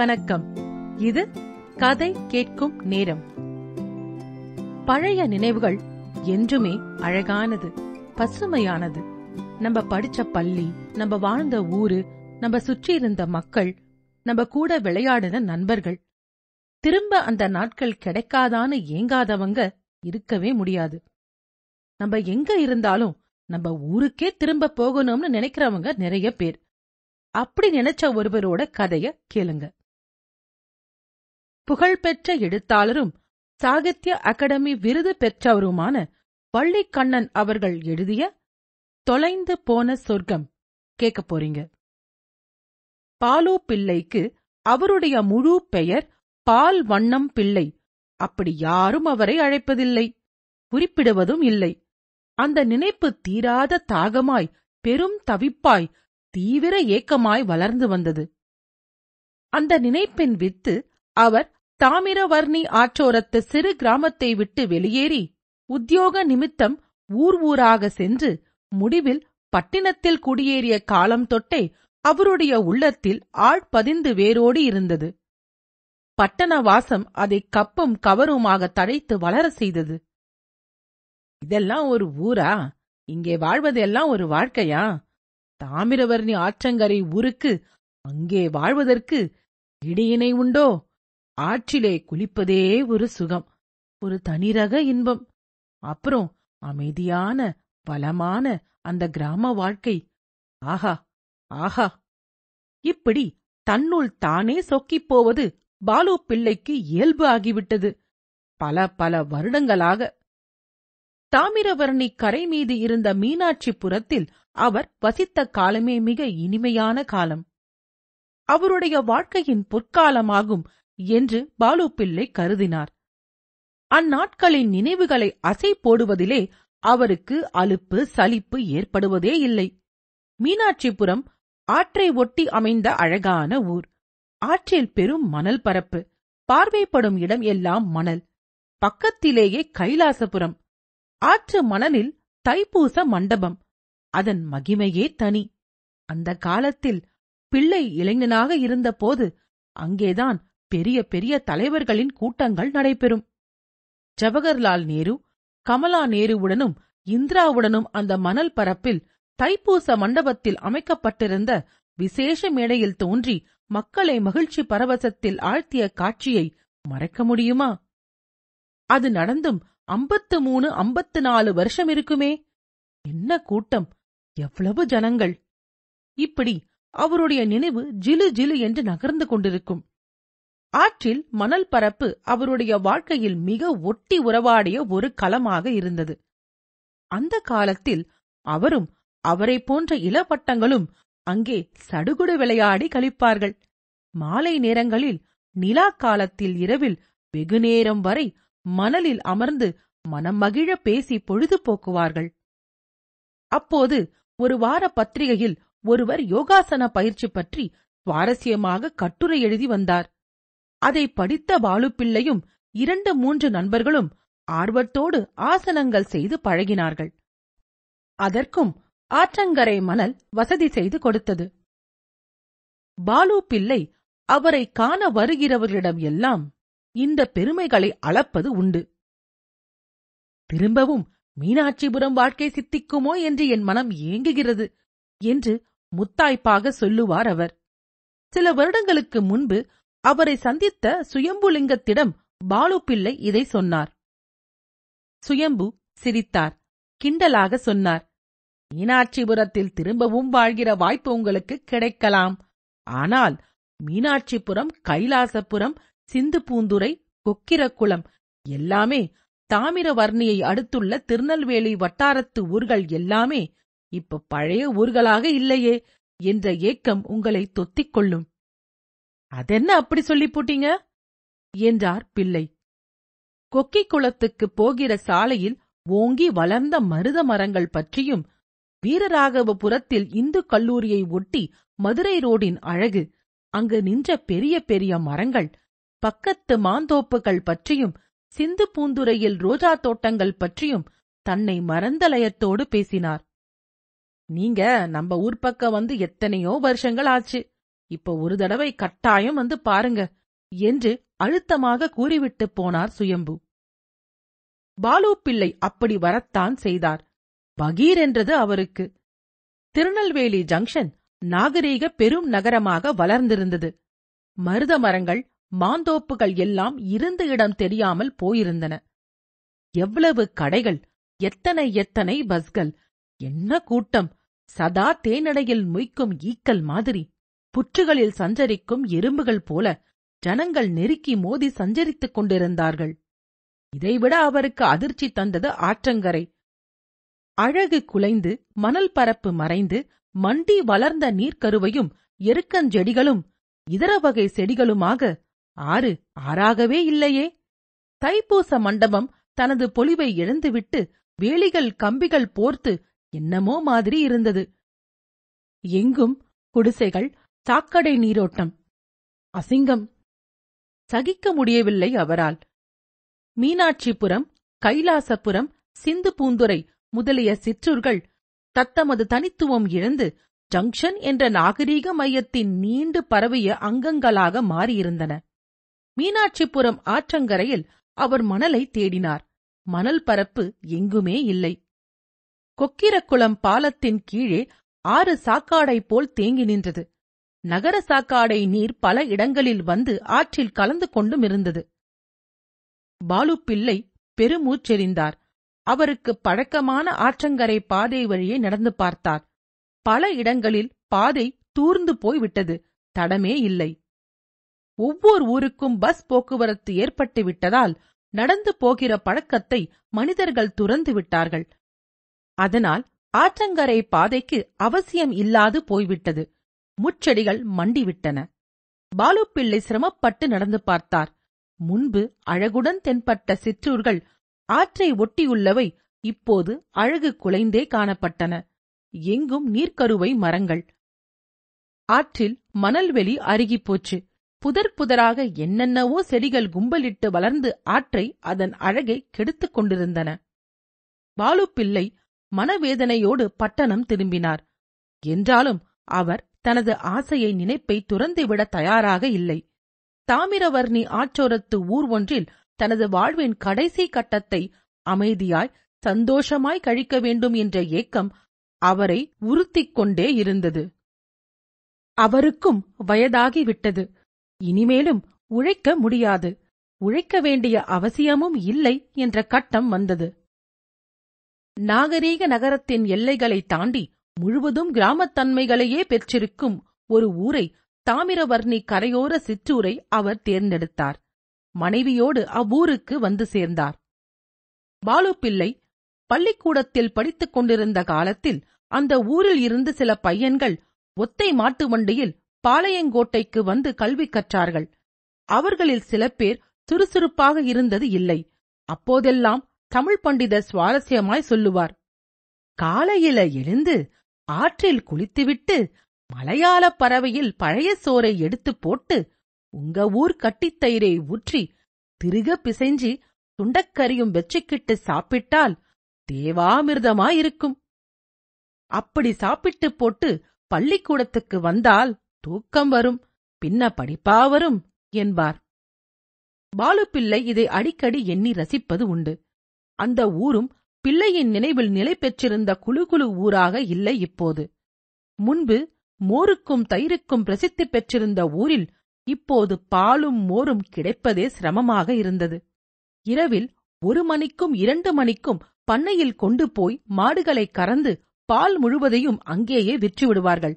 வணக்கம் இது கதை கேட்கும் நேரம் பழைய நினைவுகள் என்றுமே அழகானது பசுமையானது நம்ம படிச்ச பள்ளி நம்ம வாழ்ந்த ஊரு நம்ம சுற்றி இருந்த மக்கள் நம்ம கூட விளையாடின நண்பர்கள் திரும்ப அந்த நாட்கள் கிடைக்காதான்னு ஏங்காதவங்க இருக்கவே முடியாது நம்ம எங்க இருந்தாலும் நம்ம ஊருக்கே திரும்ப போகணும்னு நினைக்கிறவங்க நிறைய பேர் அப்படி நினைச்ச ஒருவரோட கதைய கேளுங்க புகழ்பெற்ற எழுத்தாளரும் சாகித்ய அகாடமி விருது பெற்றவருமான வள்ளிக்கண்ணன் அவர்கள் எழுதிய தொலைந்து போன சொர்க்கம் கேட்க போறீங்க பாலு பிள்ளைக்கு அவருடைய முழு பெயர் பால் வண்ணம் பிள்ளை அப்படி யாரும் அவரை அழைப்பதில்லை குறிப்பிடுவதும் இல்லை அந்த நினைப்பு தீராத தாகமாய் பெரும் தவிப்பாய் தீவிர ஏக்கமாய் வளர்ந்து வந்தது அந்த நினைப்பின் வித்து அவர் தாமிரவர்ணி ஆற்றோரத்து சிறு கிராமத்தை விட்டு வெளியேறி உத்தியோக நிமித்தம் ஊர் ஊராக சென்று முடிவில் பட்டினத்தில் குடியேறிய காலம் தொட்டே அவருடைய உள்ளத்தில் ஆழ்பதிந்து வேரோடி இருந்தது பட்டண வாசம் அதை கப்பும் கவருமாக தழைத்து வளர செய்தது இதெல்லாம் ஒரு ஊரா இங்கே வாழ்வதெல்லாம் ஒரு வாழ்க்கையா தாமிரவர்ணி ஆற்றங்கரை ஊருக்கு அங்கே வாழ்வதற்கு இடியினை உண்டோ ஆற்றிலே குளிப்பதே ஒரு சுகம் ஒரு தனிரக இன்பம் அப்புறம் அமைதியான பலமான அந்த கிராம வாழ்க்கை ஆஹா ஆஹா இப்படி தன்னுள் தானே சொக்கிப் போவது பாலு பிள்ளைக்கு இயல்பு ஆகிவிட்டது பல பல வருடங்களாக தாமிரவர்ணி கரை மீது இருந்த மீனாட்சிபுரத்தில் அவர் வசித்த காலமே மிக இனிமையான காலம் அவருடைய வாழ்க்கையின் பொற்காலமாகும் என்று பாலு பிள்ளை கருதினார் அந்நாட்களின் நினைவுகளை அசை போடுவதிலே அவருக்கு அலுப்பு சலிப்பு ஏற்படுவதே இல்லை மீனாட்சிபுரம் ஆற்றை ஒட்டி அமைந்த அழகான ஊர் ஆற்றில் பெரும் மணல் பரப்பு பார்வைப்படும் இடம் எல்லாம் மணல் பக்கத்திலேயே கைலாசபுரம் ஆற்று மணலில் தைப்பூச மண்டபம் அதன் மகிமையே தனி அந்த காலத்தில் பிள்ளை இளைஞனாக இருந்தபோது அங்கேதான் பெரிய பெரிய தலைவர்களின் கூட்டங்கள் நடைபெறும் ஜவஹர்லால் நேரு கமலா நேருவுடனும் இந்திராவுடனும் அந்த மணல் பரப்பில் தைப்பூச மண்டபத்தில் அமைக்கப்பட்டிருந்த விசேஷ மேடையில் தோன்றி மக்களை மகிழ்ச்சி பரவசத்தில் ஆழ்த்திய காட்சியை மறைக்க முடியுமா அது நடந்தும் ஐம்பத்து மூணு ஐம்பத்து நாலு வருஷம் இருக்குமே என்ன கூட்டம் எவ்வளவு ஜனங்கள் இப்படி அவருடைய நினைவு ஜிலு ஜிலு என்று நகர்ந்து கொண்டிருக்கும் ஆற்றில் மணல் பரப்பு அவருடைய வாழ்க்கையில் மிக ஒட்டி உறவாடிய ஒரு களமாக இருந்தது அந்த காலத்தில் அவரும் அவரை போன்ற இளப்பட்டங்களும் அங்கே சடுகுடு விளையாடி கழிப்பார்கள் மாலை நேரங்களில் நிலா காலத்தில் இரவில் வெகுநேரம் வரை மணலில் அமர்ந்து மனம் மகிழ பேசி பொழுது போக்குவார்கள் அப்போது ஒரு வார பத்திரிகையில் ஒருவர் யோகாசன பயிற்சி பற்றி சுவாரஸ்யமாக கட்டுரை எழுதி வந்தார் அதை படித்த வாலுப்பிள்ளையும் இரண்டு மூன்று நண்பர்களும் ஆர்வத்தோடு ஆசனங்கள் செய்து பழகினார்கள் அதற்கும் ஆற்றங்கரை மணல் வசதி செய்து கொடுத்தது பாலு பிள்ளை அவரை காண வருகிறவர்களிடம் எல்லாம் இந்த பெருமைகளை அளப்பது உண்டு திரும்பவும் மீனாட்சிபுரம் வாழ்க்கை சித்திக்குமோ என்று என் மனம் ஏங்குகிறது என்று முத்தாய்ப்பாக சொல்லுவார் அவர் சில வருடங்களுக்கு முன்பு அவரை சந்தித்த சுயம்புலிங்கத்திடம் பாலு பிள்ளை இதை சொன்னார் சுயம்பு சிரித்தார் கிண்டலாக சொன்னார் மீனாட்சிபுரத்தில் திரும்பவும் வாழ்கிற வாய்ப்பு உங்களுக்கு கிடைக்கலாம் ஆனால் மீனாட்சிபுரம் கைலாசபுரம் பூந்துரை கொக்கிரக்குளம் எல்லாமே தாமிரவர்ணியை அடுத்துள்ள திருநெல்வேலி வட்டாரத்து ஊர்கள் எல்லாமே இப்ப பழைய ஊர்களாக இல்லையே என்ற ஏக்கம் உங்களை தொத்திக் கொள்ளும் அதென்ன அப்படி சொல்லி போட்டீங்க என்றார் பிள்ளை கொக்கி குளத்துக்குப் போகிற சாலையில் ஓங்கி வளர்ந்த மருத மரங்கள் பற்றியும் வீரராகவபுரத்தில் இந்து கல்லூரியை ஒட்டி மதுரை ரோடின் அழகு அங்கு நின்ற பெரிய பெரிய மரங்கள் பக்கத்து மாந்தோப்புகள் பற்றியும் சிந்து பூந்துரையில் ரோஜா தோட்டங்கள் பற்றியும் தன்னை மறந்தலயத்தோடு பேசினார் நீங்க நம்ம ஊர் பக்கம் வந்து எத்தனையோ வருஷங்கள் ஆச்சு இப்ப ஒரு தடவை கட்டாயம் வந்து பாருங்க என்று அழுத்தமாக கூறிவிட்டு போனார் சுயம்பு பாலு பிள்ளை அப்படி வரத்தான் செய்தார் பகீர் என்றது அவருக்கு திருநெல்வேலி ஜங்ஷன் நாகரீக பெரும் நகரமாக வளர்ந்திருந்தது மருத மரங்கள் மாந்தோப்புகள் எல்லாம் இருந்த இடம் தெரியாமல் போயிருந்தன எவ்வளவு கடைகள் எத்தனை எத்தனை பஸ்கள் என்ன கூட்டம் சதா தேனடையில் முய்க்கும் ஈக்கல் மாதிரி புற்றுகளில் சஞ்சரிக்கும் எறும்புகள் போல ஜனங்கள் நெருக்கி மோதி சஞ்சரித்துக் கொண்டிருந்தார்கள் இதைவிட அவருக்கு அதிர்ச்சி தந்தது ஆற்றங்கரை அழகு குலைந்து மணல் பரப்பு மறைந்து மண்டி வளர்ந்த நீர்க்கருவையும் எருக்கஞ்செடிகளும் இதர வகை செடிகளுமாக ஆறு ஆறாகவே இல்லையே தைப்பூச மண்டபம் தனது பொலிவை இழந்துவிட்டு வேலிகள் கம்பிகள் போர்த்து என்னமோ மாதிரி இருந்தது எங்கும் குடிசைகள் சாக்கடை நீரோட்டம் அசிங்கம் சகிக்க முடியவில்லை அவரால் மீனாட்சிபுரம் கைலாசபுரம் சிந்து பூந்துரை முதலிய சிற்றூர்கள் தத்தமது தனித்துவம் இழந்து ஜங்ஷன் என்ற நாகரீக மையத்தின் நீண்டு பரவிய அங்கங்களாக மாறியிருந்தன மீனாட்சிபுரம் ஆற்றங்கரையில் அவர் மணலை தேடினார் மணல் பரப்பு எங்குமே இல்லை கொக்கிரக்குளம் பாலத்தின் கீழே ஆறு சாக்காடை போல் தேங்கி நின்றது நகர சாக்காடை நீர் பல இடங்களில் வந்து ஆற்றில் கலந்து கொண்டும் இருந்தது பாலு பிள்ளை பெருமூச்செறிந்தார் அவருக்கு பழக்கமான ஆற்றங்கரை பாதை வழியே நடந்து பார்த்தார் பல இடங்களில் பாதை தூர்ந்து போய்விட்டது தடமே இல்லை ஒவ்வொரு ஊருக்கும் பஸ் போக்குவரத்து ஏற்பட்டு விட்டதால் நடந்து போகிற பழக்கத்தை மனிதர்கள் துறந்து விட்டார்கள் அதனால் ஆற்றங்கரை பாதைக்கு அவசியம் இல்லாது போய்விட்டது முச்செடிகள் மண்டிவிட்டன பாலு பிள்ளை சிரமப்பட்டு நடந்து பார்த்தார் முன்பு அழகுடன் தென்பட்ட சிற்றூர்கள் ஆற்றை ஒட்டியுள்ளவை இப்போது அழகு குலைந்தே காணப்பட்டன எங்கும் நீர்க்கருவை மரங்கள் ஆற்றில் மணல்வெளி அருகிப்போச்சு புதர் புதராக என்னென்னவோ செடிகள் கும்பலிட்டு வளர்ந்து ஆற்றை அதன் அழகை கெடுத்துக் கொண்டிருந்தன பாலு பிள்ளை மனவேதனையோடு பட்டணம் திரும்பினார் என்றாலும் அவர் தனது ஆசையை நினைப்பை துறந்துவிட தயாராக இல்லை தாமிரவர்ணி ஆற்றோரத்து ஊர் ஒன்றில் தனது வாழ்வின் கடைசி கட்டத்தை அமைதியாய் சந்தோஷமாய் கழிக்க வேண்டும் என்ற ஏக்கம் அவரை உறுத்திக் கொண்டே இருந்தது அவருக்கும் வயதாகிவிட்டது இனிமேலும் உழைக்க முடியாது உழைக்க வேண்டிய அவசியமும் இல்லை என்ற கட்டம் வந்தது நாகரீக நகரத்தின் எல்லைகளை தாண்டி முழுவதும் கிராமத்தன்மைகளையே பெற்றிருக்கும் ஒரு ஊரை தாமிரவர்ணி கரையோர சிற்றூரை அவர் தேர்ந்தெடுத்தார் மனைவியோடு அவ்வூருக்கு வந்து சேர்ந்தார் பாலு பிள்ளை பள்ளிக்கூடத்தில் படித்துக் கொண்டிருந்த காலத்தில் அந்த ஊரில் இருந்து சில பையன்கள் ஒத்தை மாட்டு வண்டியில் பாளையங்கோட்டைக்கு வந்து கல்வி கற்றார்கள் அவர்களில் சில பேர் சுறுசுறுப்பாக இருந்தது இல்லை அப்போதெல்லாம் தமிழ் பண்டிதர் சுவாரஸ்யமாய் சொல்லுவார் காலையில எழுந்து ஆற்றில் குளித்துவிட்டு மலையாள பறவையில் பழைய சோறை எடுத்து போட்டு உங்க ஊர் கட்டித்தயிரை ஊற்றி திருக பிசைஞ்சி துண்டக்கரியும் வெச்சுக்கிட்டு சாப்பிட்டால் தேவாமிர்தமாயிருக்கும் அப்படி சாப்பிட்டு போட்டு பள்ளிக்கூடத்துக்கு வந்தால் தூக்கம் வரும் பின்ன படிப்பா வரும் என்பார் பாலுப்பிள்ளை இதை அடிக்கடி எண்ணி ரசிப்பது உண்டு அந்த ஊரும் பிள்ளையின் நினைவில் நிலை பெற்றிருந்த குழு குழு ஊராக இல்லை இப்போது முன்பு மோருக்கும் தயிருக்கும் பிரசித்தி பெற்றிருந்த ஊரில் இப்போது பாலும் மோரும் கிடைப்பதே சிரமமாக இருந்தது இரவில் ஒரு மணிக்கும் இரண்டு மணிக்கும் பண்ணையில் கொண்டு போய் மாடுகளை கறந்து பால் முழுவதையும் அங்கேயே விற்று விடுவார்கள்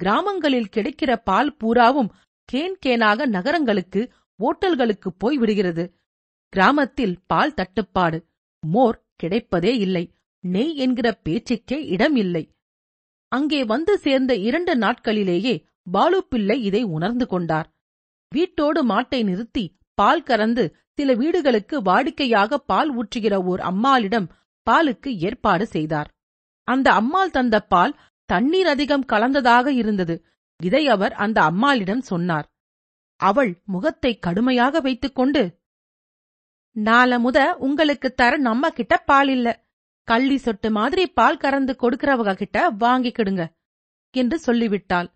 கிராமங்களில் கிடைக்கிற பால் பூராவும் கேன் கேனாக நகரங்களுக்கு ஓட்டல்களுக்கு போய் விடுகிறது கிராமத்தில் பால் தட்டுப்பாடு மோர் கிடைப்பதே இல்லை நெய் என்கிற பேச்சுக்கே இடம் இல்லை அங்கே வந்து சேர்ந்த இரண்டு நாட்களிலேயே பாலு பிள்ளை இதை உணர்ந்து கொண்டார் வீட்டோடு மாட்டை நிறுத்தி பால் கறந்து சில வீடுகளுக்கு வாடிக்கையாக பால் ஊற்றுகிற ஓர் அம்மாளிடம் பாலுக்கு ஏற்பாடு செய்தார் அந்த அம்மாள் தந்த பால் தண்ணீர் அதிகம் கலந்ததாக இருந்தது இதை அவர் அந்த அம்மாளிடம் சொன்னார் அவள் முகத்தை கடுமையாக வைத்துக் கொண்டு நாளை முத உங்களுக்கு தர நம்ம கிட்ட பால் இல்ல கள்ளி சொட்டு மாதிரி பால் கறந்து கொடுக்கிறவங்க கிட்ட வாங்கிக்கிடுங்க என்று சொல்லிவிட்டாள்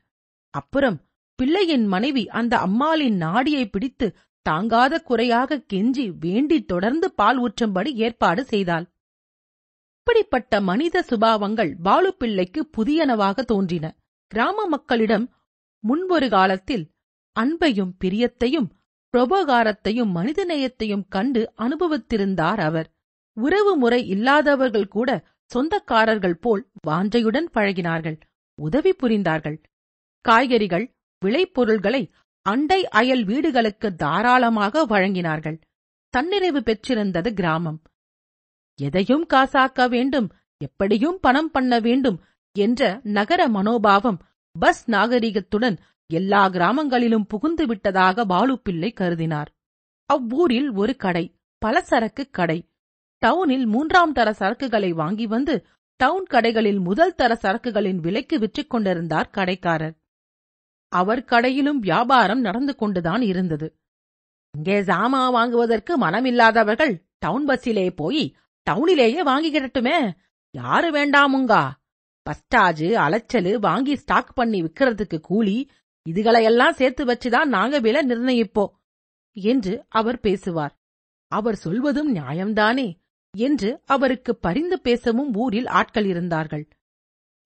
அப்புறம் பிள்ளையின் மனைவி அந்த அம்மாளின் நாடியை பிடித்து தாங்காத குறையாக கெஞ்சி வேண்டி தொடர்ந்து பால் ஊற்றும்படி ஏற்பாடு செய்தாள் இப்படிப்பட்ட மனித சுபாவங்கள் பாலு பிள்ளைக்கு புதியனவாக தோன்றின கிராம மக்களிடம் முன்பொரு காலத்தில் அன்பையும் பிரியத்தையும் பிரபோகாரத்தையும் மனிதநேயத்தையும் கண்டு அனுபவித்திருந்தார் அவர் உறவு முறை இல்லாதவர்கள் கூட சொந்தக்காரர்கள் போல் வாஞ்சையுடன் பழகினார்கள் உதவி புரிந்தார்கள் காய்கறிகள் விளைபொருள்களை அண்டை அயல் வீடுகளுக்கு தாராளமாக வழங்கினார்கள் தன்னிறைவு பெற்றிருந்தது கிராமம் எதையும் காசாக்க வேண்டும் எப்படியும் பணம் பண்ண வேண்டும் என்ற நகர மனோபாவம் பஸ் நாகரிகத்துடன் எல்லா கிராமங்களிலும் புகுந்து விட்டதாக பாலுப்பிள்ளை கருதினார் அவ்வூரில் ஒரு கடை பலசரக்கு கடை டவுனில் மூன்றாம் தர சரக்குகளை வாங்கி வந்து டவுன் கடைகளில் முதல் தர சரக்குகளின் விலைக்கு விற்றுக் கொண்டிருந்தார் கடைக்காரர் அவர் கடையிலும் வியாபாரம் நடந்து கொண்டுதான் இருந்தது இங்கே சாமா வாங்குவதற்கு மனமில்லாதவர்கள் டவுன் பஸ்ஸிலே போய் டவுனிலேயே வாங்கிக்கிடட்டுமே யாரு வேண்டாமுங்கா பஸ்டாஜு அலைச்சலு வாங்கி ஸ்டாக் பண்ணி விக்கிறதுக்கு கூலி இதுகளையெல்லாம் சேர்த்து வச்சுதான் நாங்க விலை நிர்ணயிப்போம் என்று அவர் பேசுவார் அவர் சொல்வதும் நியாயம்தானே என்று அவருக்கு பரிந்து பேசவும் ஊரில் ஆட்கள் இருந்தார்கள்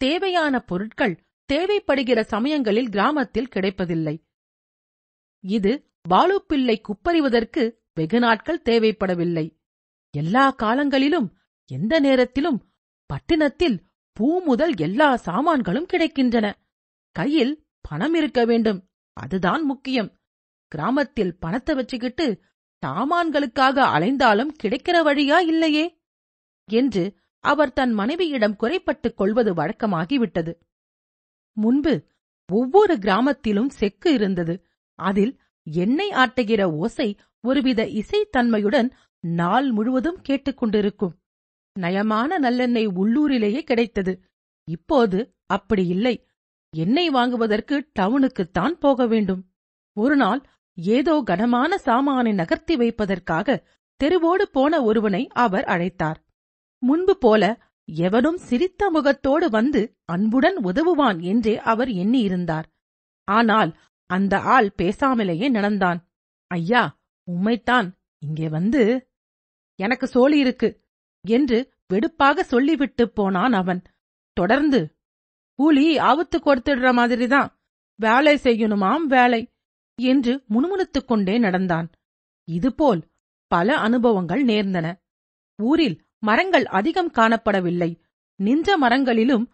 தேவையான பொருட்கள் தேவைப்படுகிற சமயங்களில் கிராமத்தில் கிடைப்பதில்லை இது பாலுப்பிள்ளை குப்பறிவதற்கு வெகு நாட்கள் தேவைப்படவில்லை எல்லா காலங்களிலும் எந்த நேரத்திலும் பட்டினத்தில் பூ முதல் எல்லா சாமான்களும் கிடைக்கின்றன கையில் பணம் இருக்க வேண்டும் அதுதான் முக்கியம் கிராமத்தில் பணத்தை வச்சுக்கிட்டு சாமான்களுக்காக அலைந்தாலும் கிடைக்கிற வழியா இல்லையே என்று அவர் தன் மனைவியிடம் குறைப்பட்டுக் கொள்வது வழக்கமாகிவிட்டது முன்பு ஒவ்வொரு கிராமத்திலும் செக்கு இருந்தது அதில் எண்ணெய் ஆட்டுகிற ஓசை ஒருவித இசைத்தன்மையுடன் நாள் முழுவதும் கேட்டுக்கொண்டிருக்கும் நயமான நல்லெண்ணெய் உள்ளூரிலேயே கிடைத்தது இப்போது அப்படி இல்லை எண்ணெய் வாங்குவதற்கு டவுனுக்குத்தான் போக வேண்டும் ஒருநாள் ஏதோ கனமான சாமானை நகர்த்தி வைப்பதற்காக தெருவோடு போன ஒருவனை அவர் அழைத்தார் முன்பு போல எவனும் சிரித்த முகத்தோடு வந்து அன்புடன் உதவுவான் என்றே அவர் எண்ணியிருந்தார் ஆனால் அந்த ஆள் பேசாமலேயே நடந்தான் ஐயா உம்மைத்தான் இங்கே வந்து எனக்கு சோழி இருக்கு என்று வெடுப்பாக சொல்லிவிட்டுப் போனான் அவன் தொடர்ந்து கூலி ஆபத்து கொடுத்துடுற மாதிரிதான் வேலை செய்யணுமாம் வேலை என்று முணுமுணுத்துக் கொண்டே நடந்தான் இதுபோல் பல அனுபவங்கள் நேர்ந்தன ஊரில் மரங்கள் அதிகம் காணப்படவில்லை நின்ற மரங்களிலும்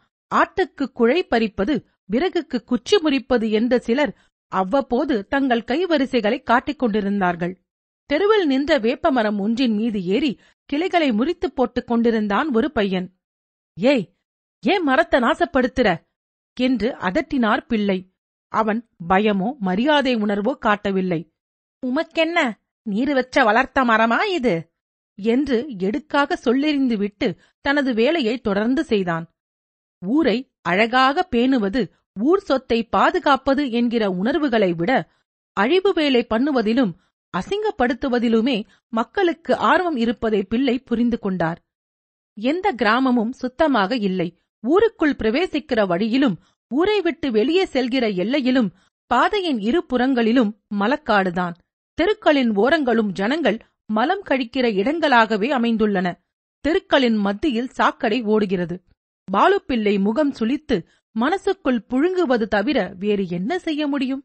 ஆட்டுக்கு குழை பறிப்பது விறகுக்கு குச்சி முறிப்பது என்று சிலர் அவ்வப்போது தங்கள் கைவரிசைகளை காட்டிக் கொண்டிருந்தார்கள் தெருவில் நின்ற வேப்பமரம் ஒன்றின் மீது ஏறி கிளைகளை முறித்துப் போட்டுக் கொண்டிருந்தான் ஒரு பையன் ஏய் ஏன் மரத்தை நாசப்படுத்துற என்று அதட்டினார் பிள்ளை அவன் பயமோ மரியாதை உணர்வோ காட்டவில்லை உமக்கென்ன நீர் வச்ச வளர்த்த மரமா இது என்று எடுக்காக சொல்லெறிந்துவிட்டு தனது வேலையை தொடர்ந்து செய்தான் ஊரை அழகாக பேணுவது ஊர் சொத்தை பாதுகாப்பது என்கிற உணர்வுகளை விட அழிவு வேலை பண்ணுவதிலும் அசிங்கப்படுத்துவதிலுமே மக்களுக்கு ஆர்வம் இருப்பதை பிள்ளை புரிந்து கொண்டார் எந்த கிராமமும் சுத்தமாக இல்லை ஊருக்குள் பிரவேசிக்கிற வழியிலும் ஊரை விட்டு வெளியே செல்கிற எல்லையிலும் பாதையின் இரு புறங்களிலும் மலக்காடுதான் தெருக்களின் ஓரங்களும் ஜனங்கள் மலம் கழிக்கிற இடங்களாகவே அமைந்துள்ளன தெருக்களின் மத்தியில் சாக்கடை ஓடுகிறது பாலுப்பிள்ளை முகம் சுளித்து மனசுக்குள் புழுங்குவது தவிர வேறு என்ன செய்ய முடியும்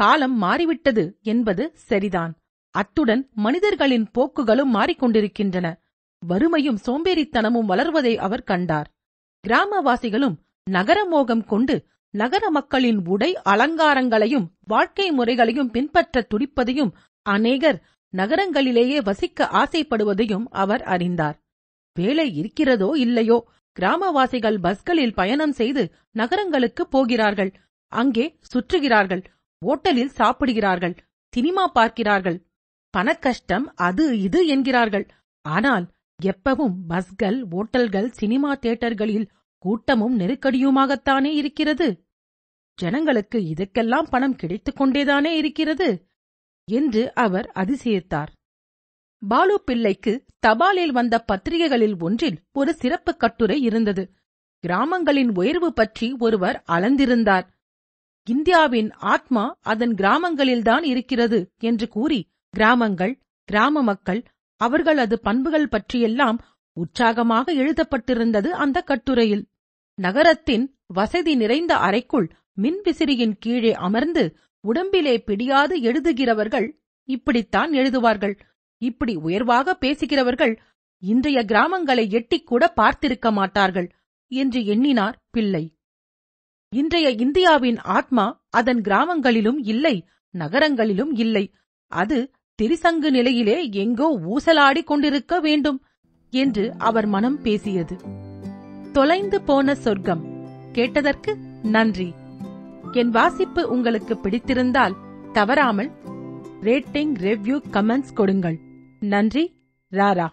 காலம் மாறிவிட்டது என்பது சரிதான் அத்துடன் மனிதர்களின் போக்குகளும் மாறிக்கொண்டிருக்கின்றன வறுமையும் சோம்பேறித்தனமும் வளர்வதை அவர் கண்டார் கிராமவாசிகளும் நகர மோகம் கொண்டு நகர மக்களின் உடை அலங்காரங்களையும் வாழ்க்கை முறைகளையும் பின்பற்ற துடிப்பதையும் அநேகர் நகரங்களிலேயே வசிக்க ஆசைப்படுவதையும் அவர் அறிந்தார் வேலை இருக்கிறதோ இல்லையோ கிராமவாசிகள் பஸ்களில் பயணம் செய்து நகரங்களுக்கு போகிறார்கள் அங்கே சுற்றுகிறார்கள் ஓட்டலில் சாப்பிடுகிறார்கள் சினிமா பார்க்கிறார்கள் பணக்கஷ்டம் அது இது என்கிறார்கள் ஆனால் எப்பவும் பஸ்கள் ஓட்டல்கள் சினிமா தியேட்டர்களில் கூட்டமும் நெருக்கடியுமாகத்தானே இருக்கிறது ஜனங்களுக்கு இதுக்கெல்லாம் பணம் கிடைத்துக் கொண்டேதானே இருக்கிறது என்று அவர் அதிசயித்தார் பாலு பிள்ளைக்கு தபாலில் வந்த பத்திரிகைகளில் ஒன்றில் ஒரு சிறப்பு கட்டுரை இருந்தது கிராமங்களின் உயர்வு பற்றி ஒருவர் அளந்திருந்தார் இந்தியாவின் ஆத்மா அதன் கிராமங்களில்தான் இருக்கிறது என்று கூறி கிராமங்கள் கிராம மக்கள் அவர்களது பண்புகள் பற்றியெல்லாம் உற்சாகமாக எழுதப்பட்டிருந்தது அந்த கட்டுரையில் நகரத்தின் வசதி நிறைந்த அறைக்குள் மின்விசிறியின் கீழே அமர்ந்து உடம்பிலே பிடியாது எழுதுகிறவர்கள் இப்படித்தான் எழுதுவார்கள் இப்படி உயர்வாக பேசுகிறவர்கள் இன்றைய கிராமங்களை எட்டிக்கூட பார்த்திருக்க மாட்டார்கள் என்று எண்ணினார் பிள்ளை இன்றைய இந்தியாவின் ஆத்மா அதன் கிராமங்களிலும் இல்லை நகரங்களிலும் இல்லை அது திரிசங்கு நிலையிலே எங்கோ ஊசலாடிக் கொண்டிருக்க வேண்டும் என்று அவர் மனம் பேசியது தொலைந்து போன சொர்க்கம் கேட்டதற்கு நன்றி என் வாசிப்பு உங்களுக்கு பிடித்திருந்தால் தவறாமல் ரேட்டிங் ரெவ்யூ கமெண்ட்ஸ் கொடுங்கள் நன்றி ராரா